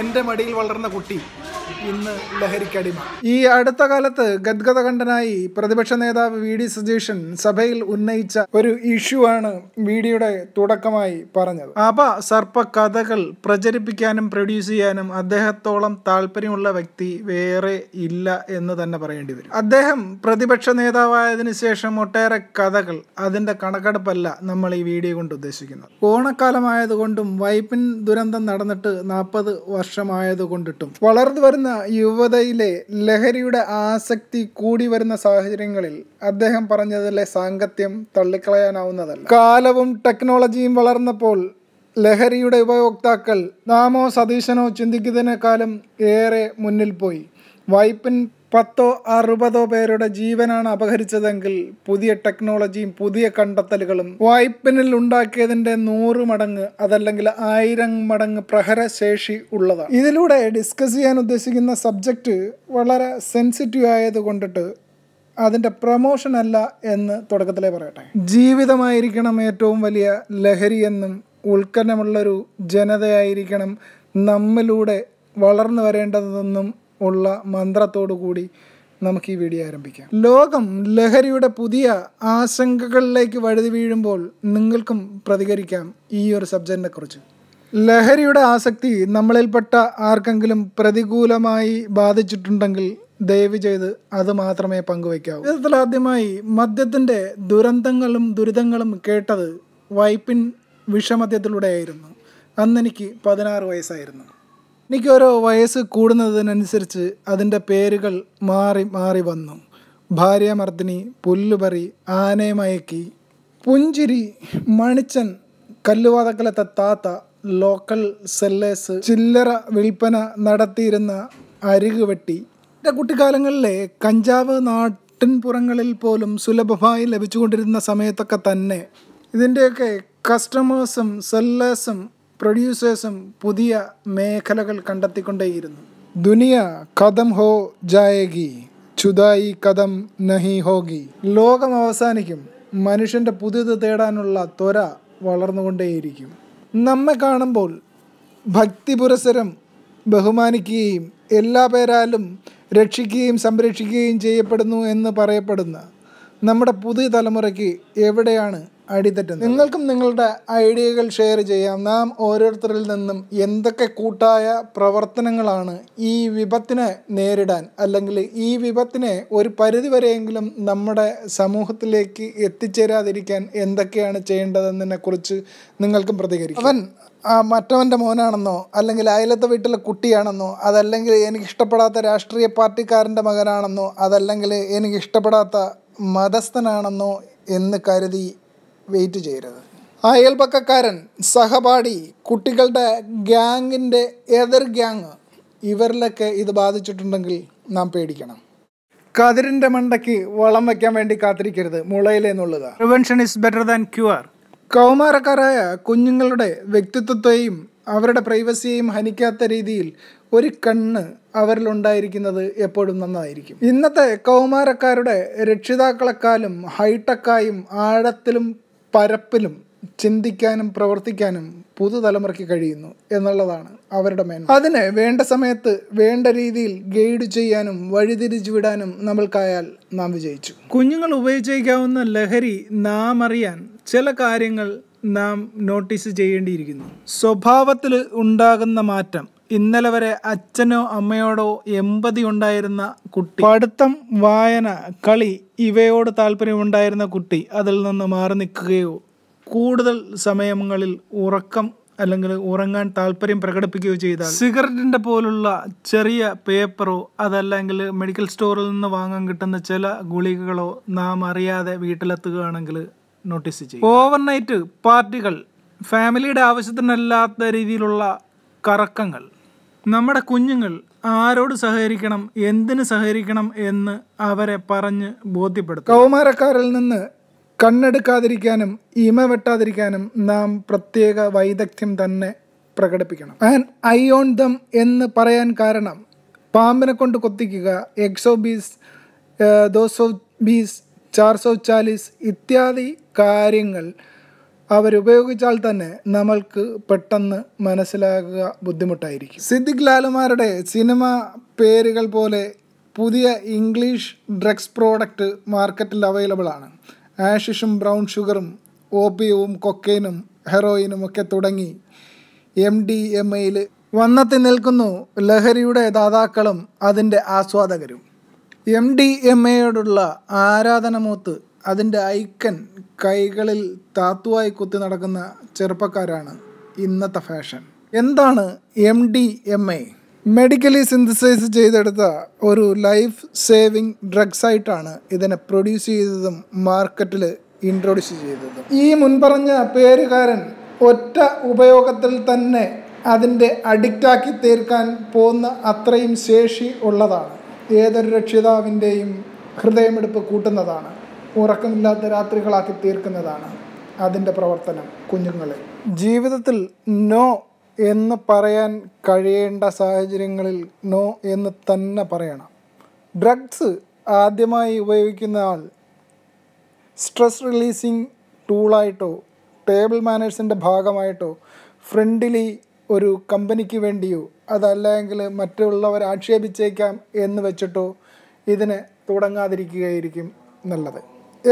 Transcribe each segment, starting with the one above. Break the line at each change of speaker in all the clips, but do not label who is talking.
എൻ്റെ മടിയിൽ വളർന്ന കുട്ടി ഇന്ന് ലഹരിക്കടിമ ഈ അടുത്ത കാലത്ത് കണ്ടനായി പ്രതിപക്ഷ നേതാവ് വി ഡി സതീശൻ സഭയിൽ ഉന്നയിച്ച ഒരു ഇഷ്യൂ ആണ് വീഡിയോയുടെ തുടക്കമായി പറഞ്ഞത് അപ സർപ്പ കഥകൾ പ്രചരിപ്പിക്കാനും പ്രൊഡ്യൂസ് ചെയ്യാനും അദ്ദേഹത്തോളം താല്പര്യമുള്ള വ്യക്തി വേറെ ഇല്ല എന്ന് തന്നെ പറയേണ്ടി വരും അദ്ദേഹം പ്രതിപക്ഷ നേതാവായതിനു ശേഷം ഒട്ടേറെ കഥകൾ അതിന്റെ കണക്കെടുപ്പല്ല നമ്മൾ ഈ വീഡിയോ കൊണ്ട് ഉദ്ദേശിക്കുന്നത് ഓണക്കാലമായതുകൊണ്ടും വൈപ്പിൻ ദുരന്തം നടന്നിട്ട് നാൽപ്പത് വർഷമായതുകൊണ്ടിട്ടും വളർന്നു വളർന്ന യുവതയിലെ ലഹരിയുടെ ആസക്തി കൂടി വരുന്ന സാഹചര്യങ്ങളിൽ അദ്ദേഹം പറഞ്ഞതിലെ സാങ്കത്യം തള്ളിക്കളയാനാവുന്നതല്ല കാലവും ടെക്നോളജിയും വളർന്നപ്പോൾ ലഹരിയുടെ ഉപയോക്താക്കൾ നാമോ സതീശനോ ചിന്തിക്കുന്നതിനേക്കാളും ഏറെ മുന്നിൽ പോയി വൈപ്പിൻ പത്തോ അറുപതോ പേരുടെ ജീവനാണ് അപഹരിച്ചതെങ്കിൽ പുതിയ ടെക്നോളജിയും പുതിയ കണ്ടെത്തലുകളും വായ്പനിൽ ഉണ്ടാക്കിയതിന്റെ നൂറ് മടങ്ങ് അതല്ലെങ്കിൽ ആയിരം മടങ്ങ് പ്രഹരശേഷി ഉള്ളതാണ് ഇതിലൂടെ ഡിസ്കസ് ചെയ്യാൻ ഉദ്ദേശിക്കുന്ന സബ്ജക്റ്റ് വളരെ സെൻസിറ്റീവ് ആയത് കൊണ്ടിട്ട് അതിൻ്റെ പ്രൊമോഷൻ അല്ല എന്ന് തുടക്കത്തിലെ പറയട്ടെ ജീവിതമായിരിക്കണം ഏറ്റവും വലിയ എന്നും ഉൾക്കനമുള്ളൊരു ജനതയായിരിക്കണം നമ്മിലൂടെ വളർന്നു വരേണ്ടതെന്നും ഉള്ള മന്ത്രത്തോടു കൂടി നമുക്ക് ഈ വീഡിയോ ആരംഭിക്കാം ലോകം ലഹരിയുടെ പുതിയ ആശങ്കകളിലേക്ക് വഴുതി വീഴുമ്പോൾ നിങ്ങൾക്കും പ്രതികരിക്കാം ഈ ഒരു സബ്ജക്റ്റിനെ കുറിച്ച് ലഹരിയുടെ ആസക്തി നമ്മളിൽപ്പെട്ട ആർക്കെങ്കിലും പ്രതികൂലമായി ബാധിച്ചിട്ടുണ്ടെങ്കിൽ ദയവ് ചെയ്ത് അത് മാത്രമേ പങ്കുവയ്ക്കാവൂ ഇതിൽ ആദ്യമായി മദ്യത്തിൻ്റെ ദുരന്തങ്ങളും ദുരിതങ്ങളും കേട്ടത് വൈപ്പിൻ ആയിരുന്നു അന്നെനിക്ക് പതിനാറ് വയസ്സായിരുന്നു എനിക്ക് ഓരോ വയസ്സ് കൂടുന്നതിനനുസരിച്ച് അതിൻ്റെ പേരുകൾ മാറി മാറി വന്നു ഭാര്യമർദ്ദിനി പുല്ലുപറി ആനയമയക്കി പുഞ്ചിരി മണിച്ചൻ കല്ലുവാതക്കലത്തെ താത്ത ലോക്കൽ സെല്ലേഴ്സ് ചില്ലറ വിൽപ്പന നടത്തിയിരുന്ന അരികുവെട്ടി എൻ്റെ കുട്ടിക്കാലങ്ങളിലെ കഞ്ചാവ് നാട്ടിൻപുറങ്ങളിൽ പോലും സുലഭമായി ലഭിച്ചുകൊണ്ടിരുന്ന സമയത്തൊക്കെ തന്നെ ഇതിൻ്റെയൊക്കെ കസ്റ്റമേഴ്സും സെല്ലേഴ്സും പ്രൊഡ്യൂസേഴ്സും പുതിയ മേഖലകൾ കണ്ടെത്തിക്കൊണ്ടേയിരുന്നു ദുനിയ കഥം ഹോ ജായകി ചുതായി കഥം നഹി ഹോഗി ലോകം അവസാനിക്കും മനുഷ്യൻ്റെ പുതിയത് തേടാനുള്ള ത്വര വളർന്നുകൊണ്ടേയിരിക്കും നമ്മെ കാണുമ്പോൾ ഭക്തി പുരസരം ബഹുമാനിക്കുകയും എല്ലാ പേരാലും രക്ഷിക്കുകയും സംരക്ഷിക്കുകയും ചെയ്യപ്പെടുന്നു എന്ന് പറയപ്പെടുന്ന നമ്മുടെ പുതിയ തലമുറയ്ക്ക് എവിടെയാണ് അടിതെറ്റുന്നു നിങ്ങൾക്കും നിങ്ങളുടെ ഐഡിയകൾ ഷെയർ ചെയ്യാം നാം ഓരോരുത്തരിൽ നിന്നും എന്തൊക്കെ കൂട്ടായ പ്രവർത്തനങ്ങളാണ് ഈ വിപത്തിനെ നേരിടാൻ അല്ലെങ്കിൽ ഈ വിപത്തിനെ ഒരു പരിധിവരെയെങ്കിലും നമ്മുടെ സമൂഹത്തിലേക്ക് എത്തിച്ചേരാതിരിക്കാൻ എന്തൊക്കെയാണ് ചെയ്യേണ്ടതെന്നതിനെ കുറിച്ച് നിങ്ങൾക്കും പ്രതികരിക്കും അവൻ മറ്റവൻ്റെ മോനാണെന്നോ അല്ലെങ്കിൽ അയലത്തെ വീട്ടിലെ കുട്ടിയാണെന്നോ അതല്ലെങ്കിൽ എനിക്കിഷ്ടപ്പെടാത്ത രാഷ്ട്രീയ പാർട്ടിക്കാരൻ്റെ മകനാണെന്നോ അതല്ലെങ്കിൽ എനിക്കിഷ്ടപ്പെടാത്ത മതസ്ഥനാണെന്നോ എന്ന് കരുതി വെയിറ്റ് ചെയ്യരുത് ആ അയൽപക്കക്കാരൻ സഹപാഠി കുട്ടികളുടെ ഗ്യാങ്ങിൻ്റെ എതിർ ഗ്യാങ് ഇവരിലൊക്കെ ഇത് ബാധിച്ചിട്ടുണ്ടെങ്കിൽ നാം പേടിക്കണം കതിരിൻ്റെ മണ്ടയ്ക്ക് വളം വയ്ക്കാൻ വേണ്ടി കാത്തിരിക്കരുത് മുളയിലെന്നുള്ളത് prevention is better than cure കൗമാരക്കാരായ കുഞ്ഞുങ്ങളുടെ വ്യക്തിത്വത്തെയും അവരുടെ പ്രൈവസിയെയും ഹനിക്കാത്ത രീതിയിൽ ഒരു കണ്ണ് അവരിലുണ്ടായിരിക്കുന്നത് എപ്പോഴും നന്നായിരിക്കും ഇന്നത്തെ കൗമാരക്കാരുടെ രക്ഷിതാക്കളെക്കാളും ഹൈടെക്കായും ആഴത്തിലും പരപ്പിലും ചിന്തിക്കാനും പ്രവർത്തിക്കാനും പുതുതലമുറയ്ക്ക് കഴിയുന്നു എന്നുള്ളതാണ് അവരുടെ മേന്മ അതിനെ വേണ്ട സമയത്ത് വേണ്ട രീതിയിൽ ഗൈഡ് ചെയ്യാനും വഴിതിരിച്ചു വിടാനും നമ്മൾക്കായാൽ നാം വിജയിച്ചു കുഞ്ഞുങ്ങൾ ഉപയോഗിച്ചേക്കാവുന്ന ലഹരി നാം അറിയാൻ ചില കാര്യങ്ങൾ നാം നോട്ടീസ് ചെയ്യേണ്ടിയിരിക്കുന്നു സ്വഭാവത്തിൽ ഉണ്ടാകുന്ന മാറ്റം ഇന്നലെ വരെ അച്ഛനോ അമ്മയോടോ എമ്പതി ഉണ്ടായിരുന്ന കുട്ടി പഠിത്തം വായന കളി ഇവയോട് താല്പര്യമുണ്ടായിരുന്ന കുട്ടി അതിൽ നിന്ന് മാറി നിൽക്കുകയോ കൂടുതൽ സമയങ്ങളിൽ ഉറക്കം അല്ലെങ്കിൽ ഉറങ്ങാൻ താല്പര്യം പ്രകടിപ്പിക്കുകയോ ചെയ്താൽ സിഗരറ്റിൻ്റെ പോലുള്ള ചെറിയ പേപ്പറോ അതല്ലെങ്കിൽ മെഡിക്കൽ സ്റ്റോറിൽ നിന്ന് വാങ്ങാൻ കിട്ടുന്ന ചില ഗുളികകളോ നാം അറിയാതെ വീട്ടിലെത്തുകയാണെങ്കിൽ നോട്ടീസ് ചെയ്യും ഓവർനൈറ്റ് പാർട്ടികൾ ഫാമിലിയുടെ ആവശ്യത്തിനല്ലാത്ത രീതിയിലുള്ള കറക്കങ്ങൾ നമ്മുടെ കുഞ്ഞുങ്ങൾ ആരോട് സഹകരിക്കണം എന്തിന് സഹകരിക്കണം എന്ന് അവരെ പറഞ്ഞ് ബോധ്യപ്പെടുത്തും കൗമാരക്കാരിൽ നിന്ന് കണ്ണെടുക്കാതിരിക്കാനും ഇമ വെട്ടാതിരിക്കാനും നാം പ്രത്യേക വൈദഗ്ധ്യം തന്നെ പ്രകടിപ്പിക്കണം ആൻഡ് ഐ ഓൺ ദം എന്ന് പറയാൻ കാരണം പാമ്പിനെ കൊണ്ട് കൊത്തിക്കുക എക്സോ ബീസ് ദോസോ ബീസ് ചാർസോ ചാലിസ് ഇത്യാദി കാര്യങ്ങൾ അവരുപയോഗിച്ചാൽ തന്നെ നമ്മൾക്ക് പെട്ടെന്ന് മനസ്സിലാകുക ബുദ്ധിമുട്ടായിരിക്കും സിദ്ദിഖ് ലാലുമാരുടെ സിനിമ പേരുകൾ പോലെ പുതിയ ഇംഗ്ലീഷ് ഡ്രഗ്സ് പ്രോഡക്റ്റ് മാർക്കറ്റിൽ അവൈലബിൾ ആണ് ആഷിഷും ബ്രൗൺ ഷുഗറും ഓപ്പിയവും കൊക്കൈനും ഹെറോയിനും ഒക്കെ തുടങ്ങി എം ഡി എം എയിൽ വന്നെത്തി നിൽക്കുന്നു ലഹരിയുടെ ദാതാക്കളും അതിൻ്റെ ആസ്വാദകരും എം ഡി എം എയോടുള്ള ആരാധനമൂത്ത് അതിൻ്റെ ഐക്കൺ കൈകളിൽ താത്തുവായി കുത്തി നടക്കുന്ന ചെറുപ്പക്കാരാണ് ഇന്നത്തെ ഫാഷൻ എന്താണ് M D M A medically synthesize ചെയ്തെടുത്ത ഒരു ലൈഫ് സേവിങ് ഡ്രഗ്സ് ആയിട്ടാണ് ഇതിനെ പ്രൊഡ്യൂസ് ചെയ്തതും മാർക്കറ്റിൽ ഇൻട്രൊഡ്യൂസ് ചെയ്തതും ഈ മുൻപറഞ്ഞ പേരുകാരൻ ഒറ്റ ഉപയോഗത്തിൽ തന്നെ അതിൻ്റെ അഡിക്റ്റാക്കി തീർക്കാൻ പോകുന്ന അത്രയും ശേഷി ഉള്ളതാണ് ഏതൊരു രക്ഷിതാവിൻ്റെയും ഹൃദയമെടുപ്പ് കൂട്ടുന്നതാണ് ഉറക്കമില്ലാത്ത രാത്രികളാക്കി തീർക്കുന്നതാണ് അതിൻ്റെ പ്രവർത്തനം കുഞ്ഞുങ്ങളെ ജീവിതത്തിൽ നോ എന്ന് പറയാൻ കഴിയേണ്ട സാഹചര്യങ്ങളിൽ നോ എന്ന് തന്നെ പറയണം ഡ്രഗ്സ് ആദ്യമായി ഉപയോഗിക്കുന്ന ആൾ സ്ട്രെസ് റിലീസിങ് ടൂളായിട്ടോ ടേബിൾ മാനേഴ്സിൻ്റെ ഭാഗമായിട്ടോ ഫ്രണ്ട്ലി ഒരു കമ്പനിക്ക് വേണ്ടിയോ അതല്ലെങ്കിൽ മറ്റുള്ളവർ ആക്ഷേപിച്ചേക്കാം എന്ന് വെച്ചിട്ടോ ഇതിന് തുടങ്ങാതിരിക്കുകയായിരിക്കും നല്ലത്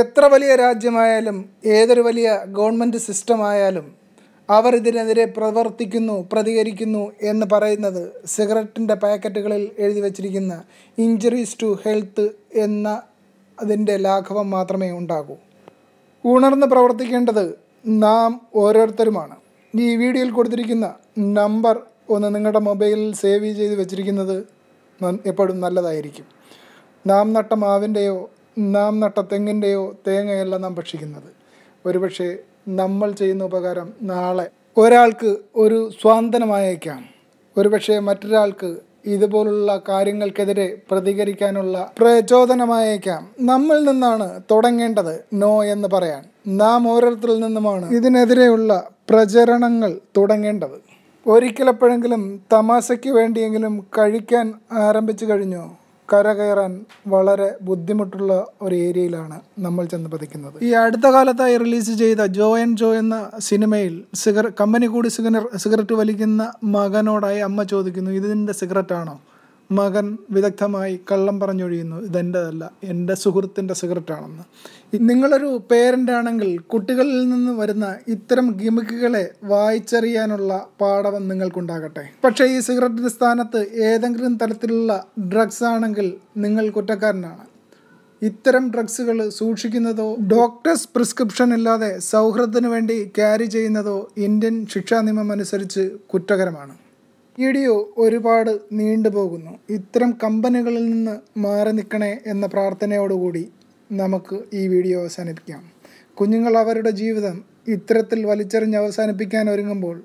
എത്ര വലിയ രാജ്യമായാലും ഏതൊരു വലിയ ഗവൺമെൻറ് സിസ്റ്റമായാലും അവർ ഇതിനെതിരെ പ്രവർത്തിക്കുന്നു പ്രതികരിക്കുന്നു എന്ന് പറയുന്നത് സിഗരറ്റിൻ്റെ പാക്കറ്റുകളിൽ എഴുതി വച്ചിരിക്കുന്ന ഇഞ്ചറീസ് ടു ഹെൽത്ത് എന്ന അതിൻ്റെ ലാഘവം മാത്രമേ ഉണ്ടാകൂ ഉണർന്ന് പ്രവർത്തിക്കേണ്ടത് നാം ഓരോരുത്തരുമാണ് ഈ വീഡിയോയിൽ കൊടുത്തിരിക്കുന്ന നമ്പർ ഒന്ന് നിങ്ങളുടെ മൊബൈലിൽ സേവ് ചെയ്ത് വെച്ചിരിക്കുന്നത് എപ്പോഴും നല്ലതായിരിക്കും നാം നട്ട മാവിൻ്റെയോ നാം നട്ട തെങ്ങിൻ്റെയോ തേങ്ങയല്ല നാം ഭക്ഷിക്കുന്നത് ഒരുപക്ഷെ നമ്മൾ ചെയ്യുന്ന ഉപകാരം നാളെ ഒരാൾക്ക് ഒരു സ്വാന്തനമായേക്കാം ഒരുപക്ഷെ മറ്റൊരാൾക്ക് ഇതുപോലുള്ള കാര്യങ്ങൾക്കെതിരെ പ്രതികരിക്കാനുള്ള പ്രചോദനമായേക്കാം നമ്മൾ നിന്നാണ് തുടങ്ങേണ്ടത് നോ എന്ന് പറയാൻ നാം ഓരോരുത്തരിൽ നിന്നുമാണ് ഇതിനെതിരെയുള്ള പ്രചരണങ്ങൾ തുടങ്ങേണ്ടത് ഒരിക്കലെപ്പോഴെങ്കിലും തമാശയ്ക്ക് വേണ്ടിയെങ്കിലും കഴിക്കാൻ ആരംഭിച്ചു കഴിഞ്ഞോ കരകയറാൻ വളരെ ബുദ്ധിമുട്ടുള്ള ഒരു ഏരിയയിലാണ് നമ്മൾ ചെന്ന് പതിക്കുന്നത് ഈ അടുത്ത കാലത്തായി റിലീസ് ചെയ്ത ജോ ആൻഡ് ജോ എന്ന സിനിമയിൽ സിഗർ കമ്പനി കൂടി സിഗർ സിഗരറ്റ് വലിക്കുന്ന മകനോടായി അമ്മ ചോദിക്കുന്നു ഇതിൻ്റെ സിഗരറ്റാണോ മകൻ വിദഗ്ധമായി കള്ളം പറഞ്ഞൊഴിയുന്നു ഇതെൻ്റെതല്ല എൻ്റെ സുഹൃത്തിൻ്റെ സിഗരറ്റാണെന്ന് നിങ്ങളൊരു പേരൻ്റാണെങ്കിൽ കുട്ടികളിൽ നിന്ന് വരുന്ന ഇത്തരം ഗിമിക്കുകളെ വായിച്ചറിയാനുള്ള പാഠം നിങ്ങൾക്കുണ്ടാകട്ടെ പക്ഷേ ഈ സിഗരറ്റിൻ്റെ സ്ഥാനത്ത് ഏതെങ്കിലും തരത്തിലുള്ള ഡ്രഗ്സ് ആണെങ്കിൽ നിങ്ങൾ കുറ്റക്കാരനാണ് ഇത്തരം ഡ്രഗ്സുകൾ സൂക്ഷിക്കുന്നതോ ഡോക്ടേഴ്സ് പ്രിസ്ക്രിപ്ഷൻ ഇല്ലാതെ സൗഹൃദത്തിന് വേണ്ടി ക്യാരി ചെയ്യുന്നതോ ഇന്ത്യൻ ശിക്ഷാ നിയമം അനുസരിച്ച് കുറ്റകരമാണ് വീഡിയോ ഒരുപാട് നീണ്ടുപോകുന്നു ഇത്തരം കമ്പനികളിൽ നിന്ന് മാറി നിൽക്കണേ എന്ന പ്രാർത്ഥനയോടുകൂടി നമുക്ക് ഈ വീഡിയോ അവസാനിപ്പിക്കാം കുഞ്ഞുങ്ങൾ അവരുടെ ജീവിതം ഇത്തരത്തിൽ വലിച്ചെറിഞ്ഞ് അവസാനിപ്പിക്കാൻ ഒരുങ്ങുമ്പോൾ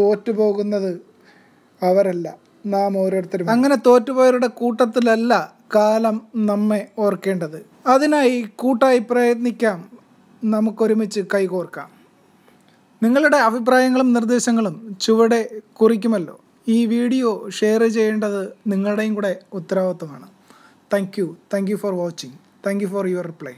തോറ്റുപോകുന്നത് അവരല്ല നാം ഓരോരുത്തരും അങ്ങനെ തോറ്റുപോയവരുടെ കൂട്ടത്തിലല്ല കാലം നമ്മെ ഓർക്കേണ്ടത് അതിനായി കൂട്ടായി പ്രയത്നിക്കാം നമുക്കൊരുമിച്ച് കൈകോർക്കാം നിങ്ങളുടെ അഭിപ്രായങ്ങളും നിർദ്ദേശങ്ങളും ചുവടെ കുറിക്കുമല്ലോ ഈ വീഡിയോ ഷെയർ ചെയ്യേണ്ടത് നിങ്ങളുടെയും കൂടെ ഉത്തരവാദിത്തമാണ് thank you thank you for watching thank you for your reply